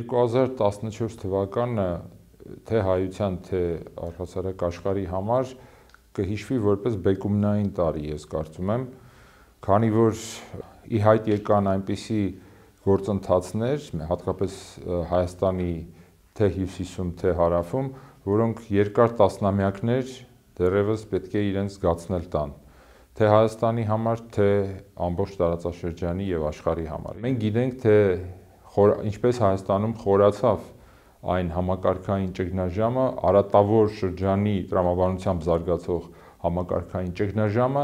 2014 թվականը թե հայության, թե առհասարակ աշխարհի համար կհիշվի որպես բեկումնային տարի, ես կարծում եմ, քանի որ ի հայտ եկան այնպիսի գործընթացներ, հատկապես Հայաստանի թե հյուսիսում, թե հարավում, որոնք երկար տասնամյակներ դեռևս պետք է իրենց զգացնել տան թե Հայաստանի համար, թե ամբողջ տարածաշրջանի եւ աշխարհի համար։ Մենք գիտենք, թե խոր, ինչպես Հայաստանում խորացավ այն համակարգային ճգնաժամը, արատավոր շրջանի տրամաբանությամբ զարգացող համակարգային ճգնաժամը,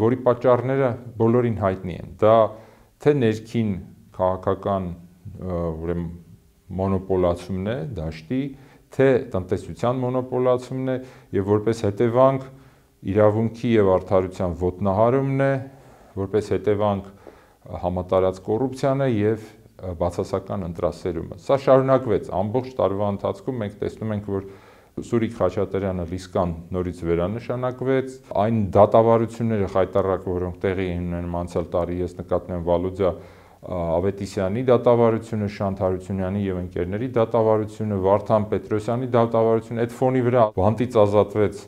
որի պատճառները բոլորին հայտնի են։ Դա թե ներքին քաղաքական ուրեմն մոնոպոլացումն է դաշտի, թե տնտեսության մոնոպոլացումն է եւ որպես հետևանք իրավունքի եւ արդարության ոտնահարումն է, որպես հետևանք համատարած կոռուպցիան է եւ բացասական ընտրասերումը։ Սա շարունակվեց ամբողջ տարվա ընթացքում մենք տեսնում ենք, որ Սուրիկ Խաչատրյանը լիսկան նորից վերանշանակվեց։ Այն դատավարությունները հայտարարակ, որոնք տեղի ունեն անցյալ տարի, ես նկատում եմ Վալուձա Ավետիսյանի դատավարությունը, Շանթարությունյանի եւ ընկերների դատավարությունը, Վարդան Պետրոսյանի դատավարությունը, այդ ֆոնի վրա բանտից ազատվեց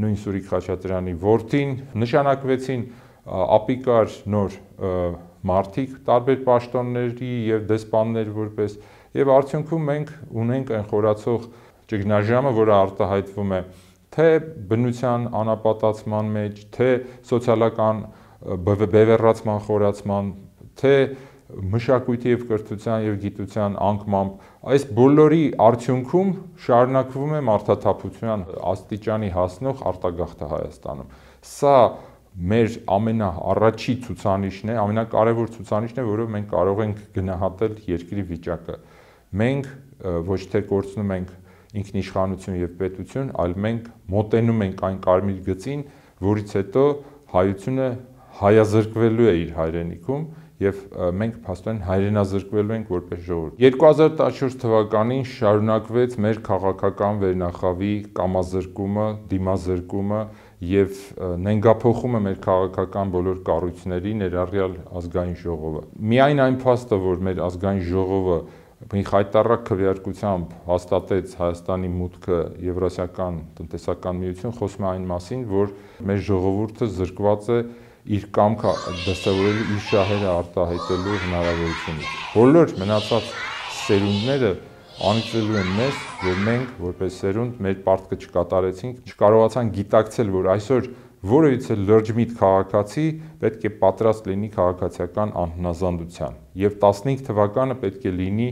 նույն Սուրիկ Խաչատրյանի որդին, նշանակվեցին ապիկար նոր և, մարդիկ տարբեր պաշտոնների եւ դեսպաններ որպես եւ արդյունքում մենք ունենք այն խորացող ճգնաժամը, որը արտահայտվում է թե բնության անապատացման մեջ, թե սոցիալական բևեռացման խորացման, թե մշակույթի եւ կրթության եւ գիտության անկմամբ այս բոլորի արդյունքում շարունակվում է մարդաթափության աստիճանի հասնող արտագաղթը Հայաստանում։ Սա մեր ամենաառաջի ցուցանիշն է, ամենակարևոր ցուցանիշն է, որով մենք կարող ենք գնահատել երկրի վիճակը։ Մենք ոչ թե կորցնում ենք ինքնիշխանություն եւ պետություն, այլ մենք մոտենում ենք այն կարմիր գծին, որից հետո հայությունը հայազրկվելու է իր հայրենիքում եւ մենք փաստորեն հայրենազրկվելու ենք որպես ժողովուրդ։ 2014 թվականին շարունակվեց մեր քաղաքական վերնախավի կամազրկումը, դիմազրկումը եւ նենգափոխումը մեր քաղաքական բոլոր կառույցների ներառյալ ազգային ժողովը։ Միայն այն փաստը, որ մեր ազգային ժողովը մի հայտարարակ քվեարկությամբ հաստատեց Հայաստանի մուտքը Եվրասիական տնտեսական միություն, խոսում է այն մասին, որ մեր ժողովուրդը զրկված է իր կամքը դրսևորելու, իր շահերը արտահայտելու հնարավորությունից։ Բոլոր մնացած սերունդները անիծելու են մեզ, որ մենք որպես սերունդ մեր պարտքը չկատարեցինք, չկարողացան գիտակցել, որ այսօր որևիցե լրջմիտ քաղաքացի պետք է պատրաստ լինի քաղաքացիական անհնազանդության։ Եվ 15 թվականը պետք է լինի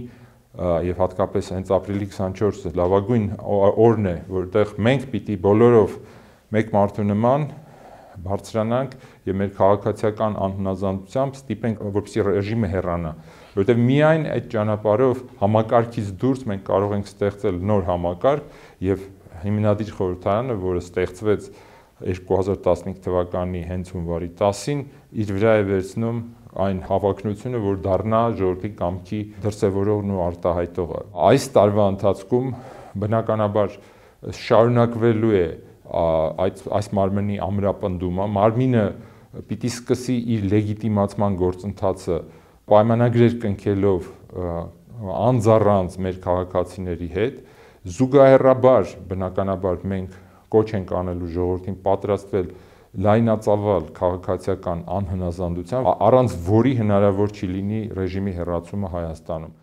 եւ հատկապես հենց ապրիլի 24-ը լավագույն օրն է, որտեղ մենք պիտի բոլորով մեկ մարդու նման բարձրանանք եւ մեր քաղաքացիական անհնազանդությամբ ստիպենք որպեսի ռեժիմը հեռանա որովհետեւ միայն այդ ճանապարհով համակարգից դուրս մենք կարող ենք ստեղծել նոր համակարգ եւ հիմնադիր խորհրդարանը որը ստեղծվեց 2015 թվականի հենց հունվարի 10-ին իր վրա է վերցնում այն հավակնությունը, որ դառնա ժողովրդի կամքի դրսևորողն ու արտահայտողը։ Այս տարվա ընթացքում բնականաբար շարունակվելու է այդ այս մարմնի ամրապնդումը, մարմինը պիտի սկսի իր լեգիտիմացման գործընթացը պայմանագրեր կնքելով անձ առանց մեր քաղաքացիների հետ, զուգահեռաբար բնականաբար մենք կոչ ենք անելու ժողովրդին պատրաստվել լայնածավալ քաղաքացիական անհնազանդության, առանց որի հնարավոր չի լինի ռեժիմի հեռացումը Հայաստանում։